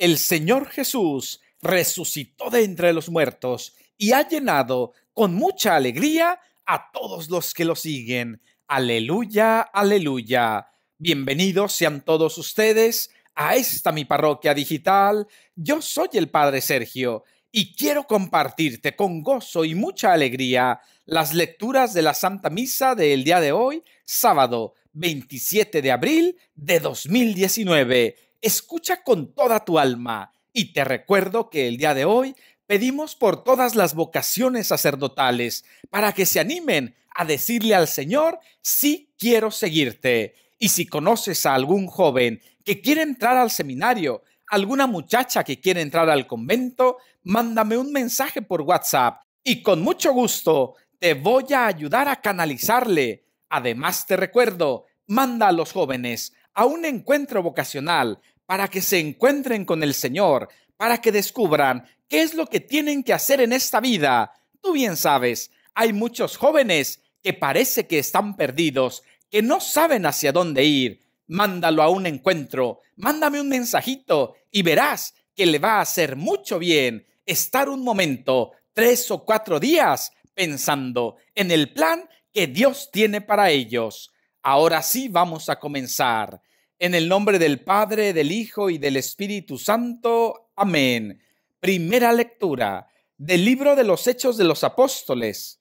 el Señor Jesús resucitó de entre los muertos y ha llenado con mucha alegría a todos los que lo siguen. Aleluya, aleluya. Bienvenidos sean todos ustedes a esta mi parroquia digital. Yo soy el Padre Sergio y quiero compartirte con gozo y mucha alegría las lecturas de la Santa Misa del día de hoy, sábado 27 de abril de 2019 escucha con toda tu alma. Y te recuerdo que el día de hoy pedimos por todas las vocaciones sacerdotales para que se animen a decirle al Señor, sí quiero seguirte. Y si conoces a algún joven que quiere entrar al seminario, alguna muchacha que quiere entrar al convento, mándame un mensaje por WhatsApp y con mucho gusto te voy a ayudar a canalizarle. Además, te recuerdo, manda a los jóvenes a un encuentro vocacional para que se encuentren con el Señor, para que descubran qué es lo que tienen que hacer en esta vida. Tú bien sabes, hay muchos jóvenes que parece que están perdidos, que no saben hacia dónde ir. Mándalo a un encuentro, mándame un mensajito y verás que le va a hacer mucho bien estar un momento, tres o cuatro días, pensando en el plan que Dios tiene para ellos. Ahora sí vamos a comenzar. En el nombre del Padre, del Hijo y del Espíritu Santo. Amén. Primera lectura del libro de los Hechos de los Apóstoles.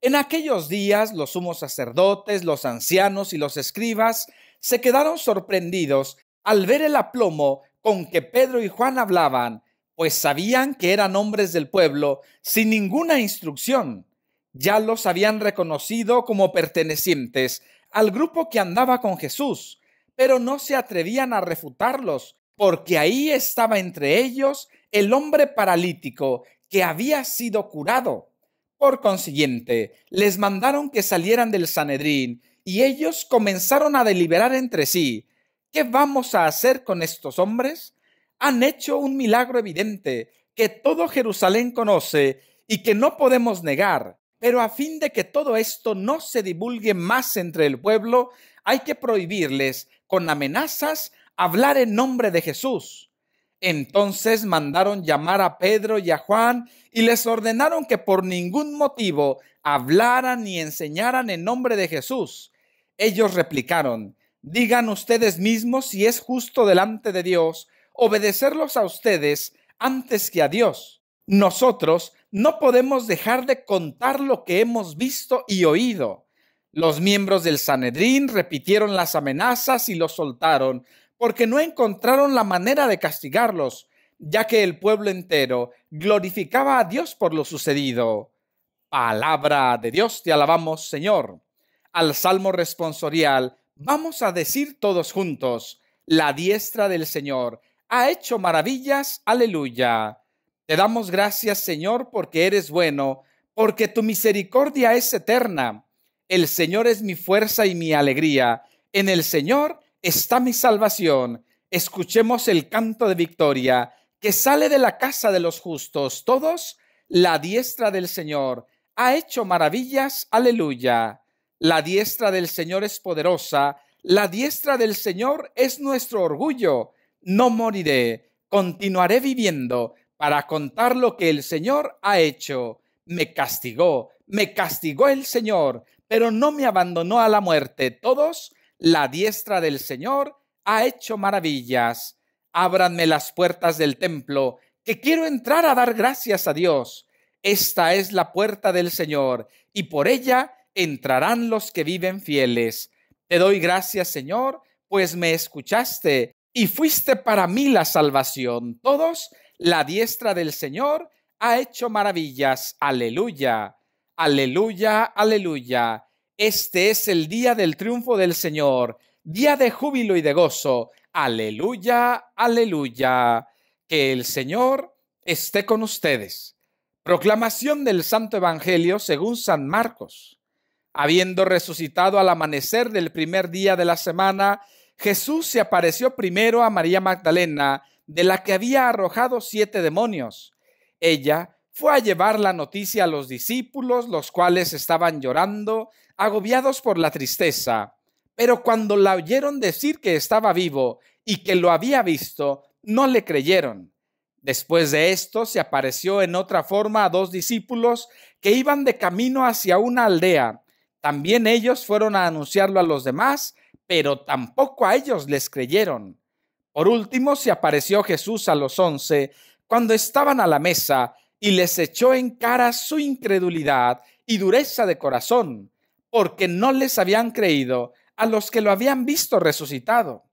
En aquellos días los sumos sacerdotes, los ancianos y los escribas se quedaron sorprendidos al ver el aplomo con que Pedro y Juan hablaban, pues sabían que eran hombres del pueblo sin ninguna instrucción. Ya los habían reconocido como pertenecientes al grupo que andaba con Jesús pero no se atrevían a refutarlos, porque ahí estaba entre ellos el hombre paralítico que había sido curado. Por consiguiente, les mandaron que salieran del Sanedrín y ellos comenzaron a deliberar entre sí, ¿qué vamos a hacer con estos hombres? Han hecho un milagro evidente que todo Jerusalén conoce y que no podemos negar, pero a fin de que todo esto no se divulgue más entre el pueblo, hay que prohibirles con amenazas hablar en nombre de Jesús. Entonces mandaron llamar a Pedro y a Juan y les ordenaron que por ningún motivo hablaran ni enseñaran en nombre de Jesús. Ellos replicaron, digan ustedes mismos si es justo delante de Dios obedecerlos a ustedes antes que a Dios. Nosotros no podemos dejar de contar lo que hemos visto y oído los miembros del Sanedrín repitieron las amenazas y los soltaron, porque no encontraron la manera de castigarlos, ya que el pueblo entero glorificaba a Dios por lo sucedido. Palabra de Dios, te alabamos, Señor. Al Salmo responsorial vamos a decir todos juntos, la diestra del Señor ha hecho maravillas, aleluya. Te damos gracias, Señor, porque eres bueno, porque tu misericordia es eterna el Señor es mi fuerza y mi alegría. En el Señor está mi salvación. Escuchemos el canto de victoria que sale de la casa de los justos. Todos, la diestra del Señor ha hecho maravillas. Aleluya. La diestra del Señor es poderosa. La diestra del Señor es nuestro orgullo. No moriré. Continuaré viviendo para contar lo que el Señor ha hecho. Me castigó. Me castigó el Señor pero no me abandonó a la muerte. Todos, la diestra del Señor ha hecho maravillas. Ábranme las puertas del templo, que quiero entrar a dar gracias a Dios. Esta es la puerta del Señor, y por ella entrarán los que viven fieles. Te doy gracias, Señor, pues me escuchaste, y fuiste para mí la salvación. Todos, la diestra del Señor ha hecho maravillas. Aleluya. Aleluya, aleluya. Este es el día del triunfo del Señor, día de júbilo y de gozo. Aleluya, aleluya. Que el Señor esté con ustedes. Proclamación del Santo Evangelio según San Marcos. Habiendo resucitado al amanecer del primer día de la semana, Jesús se apareció primero a María Magdalena, de la que había arrojado siete demonios. Ella fue a llevar la noticia a los discípulos, los cuales estaban llorando, agobiados por la tristeza. Pero cuando la oyeron decir que estaba vivo y que lo había visto, no le creyeron. Después de esto se apareció en otra forma a dos discípulos que iban de camino hacia una aldea. También ellos fueron a anunciarlo a los demás, pero tampoco a ellos les creyeron. Por último se apareció Jesús a los once, cuando estaban a la mesa, y les echó en cara su incredulidad y dureza de corazón, porque no les habían creído a los que lo habían visto resucitado.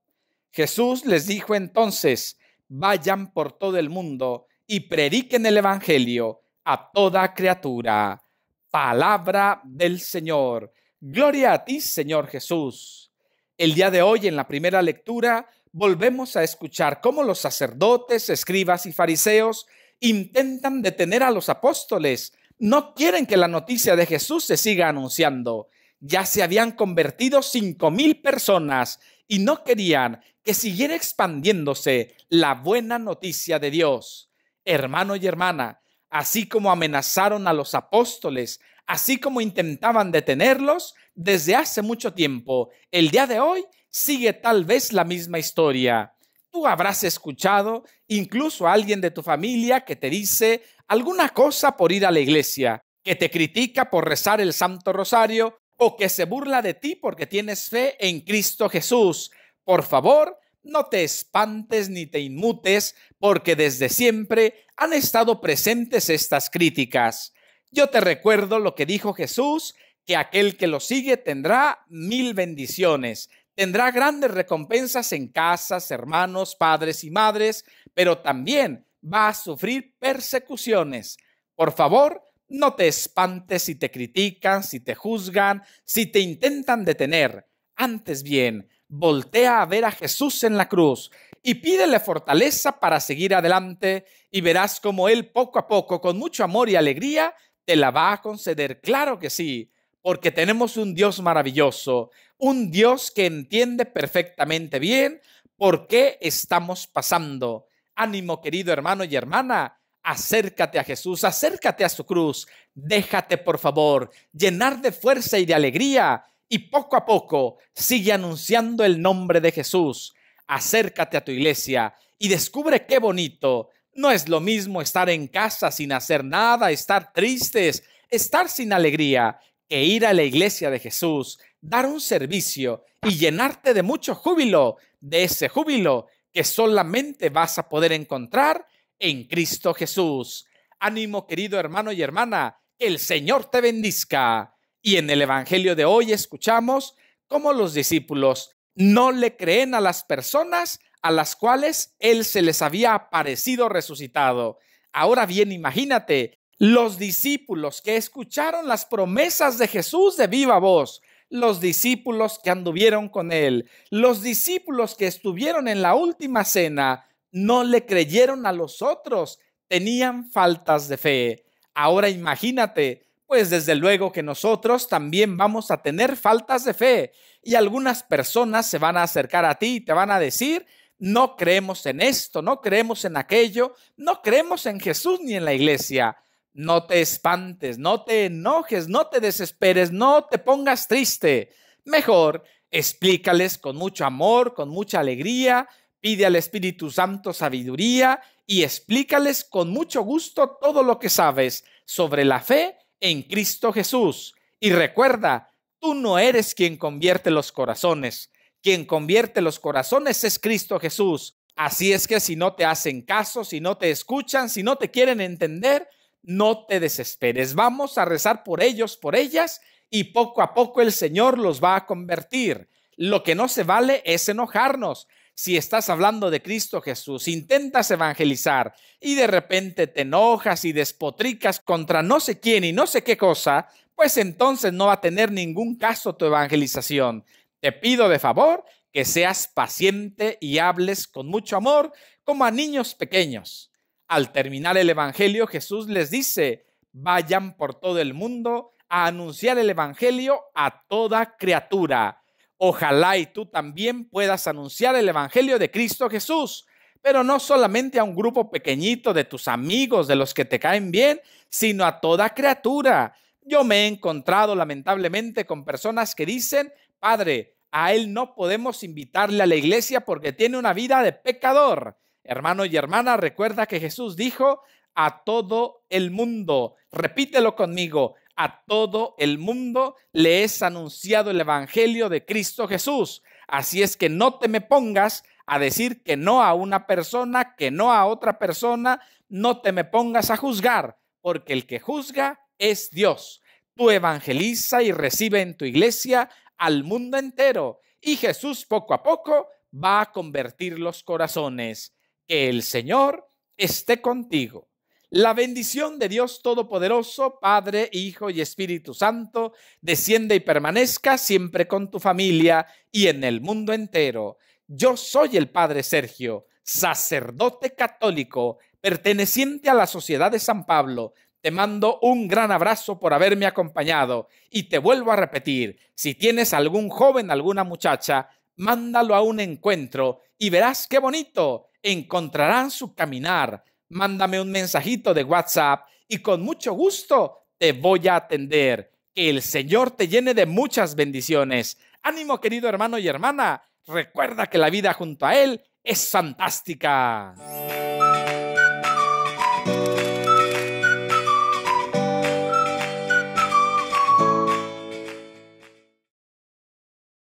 Jesús les dijo entonces, vayan por todo el mundo y prediquen el Evangelio a toda criatura. Palabra del Señor. Gloria a ti, Señor Jesús. El día de hoy, en la primera lectura, volvemos a escuchar cómo los sacerdotes, escribas y fariseos intentan detener a los apóstoles. No quieren que la noticia de Jesús se siga anunciando. Ya se habían convertido cinco mil personas y no querían que siguiera expandiéndose la buena noticia de Dios. Hermano y hermana, así como amenazaron a los apóstoles, así como intentaban detenerlos desde hace mucho tiempo, el día de hoy sigue tal vez la misma historia. Tú habrás escuchado incluso a alguien de tu familia que te dice alguna cosa por ir a la iglesia, que te critica por rezar el Santo Rosario o que se burla de ti porque tienes fe en Cristo Jesús. Por favor, no te espantes ni te inmutes, porque desde siempre han estado presentes estas críticas. Yo te recuerdo lo que dijo Jesús, que aquel que lo sigue tendrá mil bendiciones, Tendrá grandes recompensas en casas, hermanos, padres y madres, pero también va a sufrir persecuciones. Por favor, no te espantes si te critican, si te juzgan, si te intentan detener. Antes bien, voltea a ver a Jesús en la cruz y pídele fortaleza para seguir adelante y verás como Él poco a poco, con mucho amor y alegría, te la va a conceder. Claro que sí porque tenemos un Dios maravilloso, un Dios que entiende perfectamente bien por qué estamos pasando. Ánimo, querido hermano y hermana, acércate a Jesús, acércate a su cruz, déjate por favor llenar de fuerza y de alegría y poco a poco sigue anunciando el nombre de Jesús. Acércate a tu iglesia y descubre qué bonito. No es lo mismo estar en casa sin hacer nada, estar tristes, estar sin alegría que ir a la iglesia de Jesús, dar un servicio y llenarte de mucho júbilo, de ese júbilo que solamente vas a poder encontrar en Cristo Jesús. Ánimo, querido hermano y hermana, que el Señor te bendizca. Y en el Evangelio de hoy escuchamos cómo los discípulos no le creen a las personas a las cuales Él se les había aparecido resucitado. Ahora bien, imagínate los discípulos que escucharon las promesas de Jesús de viva voz, los discípulos que anduvieron con él, los discípulos que estuvieron en la última cena, no le creyeron a los otros, tenían faltas de fe. Ahora imagínate, pues desde luego que nosotros también vamos a tener faltas de fe y algunas personas se van a acercar a ti y te van a decir, no creemos en esto, no creemos en aquello, no creemos en Jesús ni en la iglesia. No te espantes, no te enojes, no te desesperes, no te pongas triste. Mejor explícales con mucho amor, con mucha alegría, pide al Espíritu Santo sabiduría y explícales con mucho gusto todo lo que sabes sobre la fe en Cristo Jesús. Y recuerda, tú no eres quien convierte los corazones. Quien convierte los corazones es Cristo Jesús. Así es que si no te hacen caso, si no te escuchan, si no te quieren entender, no te desesperes. Vamos a rezar por ellos, por ellas, y poco a poco el Señor los va a convertir. Lo que no se vale es enojarnos. Si estás hablando de Cristo Jesús, intentas evangelizar y de repente te enojas y despotricas contra no sé quién y no sé qué cosa, pues entonces no va a tener ningún caso tu evangelización. Te pido de favor que seas paciente y hables con mucho amor como a niños pequeños. Al terminar el Evangelio, Jesús les dice, vayan por todo el mundo a anunciar el Evangelio a toda criatura. Ojalá y tú también puedas anunciar el Evangelio de Cristo Jesús, pero no solamente a un grupo pequeñito de tus amigos, de los que te caen bien, sino a toda criatura. Yo me he encontrado lamentablemente con personas que dicen, Padre, a él no podemos invitarle a la iglesia porque tiene una vida de pecador. Hermano y hermana, recuerda que Jesús dijo a todo el mundo, repítelo conmigo, a todo el mundo le es anunciado el Evangelio de Cristo Jesús. Así es que no te me pongas a decir que no a una persona, que no a otra persona, no te me pongas a juzgar, porque el que juzga es Dios. Tú evangeliza y recibe en tu iglesia al mundo entero y Jesús poco a poco va a convertir los corazones. Que el Señor esté contigo. La bendición de Dios Todopoderoso, Padre, Hijo y Espíritu Santo, desciende y permanezca siempre con tu familia y en el mundo entero. Yo soy el Padre Sergio, sacerdote católico, perteneciente a la Sociedad de San Pablo. Te mando un gran abrazo por haberme acompañado y te vuelvo a repetir, si tienes algún joven, alguna muchacha, mándalo a un encuentro y verás qué bonito encontrarán su caminar. Mándame un mensajito de WhatsApp y con mucho gusto te voy a atender. Que el Señor te llene de muchas bendiciones. Ánimo, querido hermano y hermana. Recuerda que la vida junto a Él es fantástica.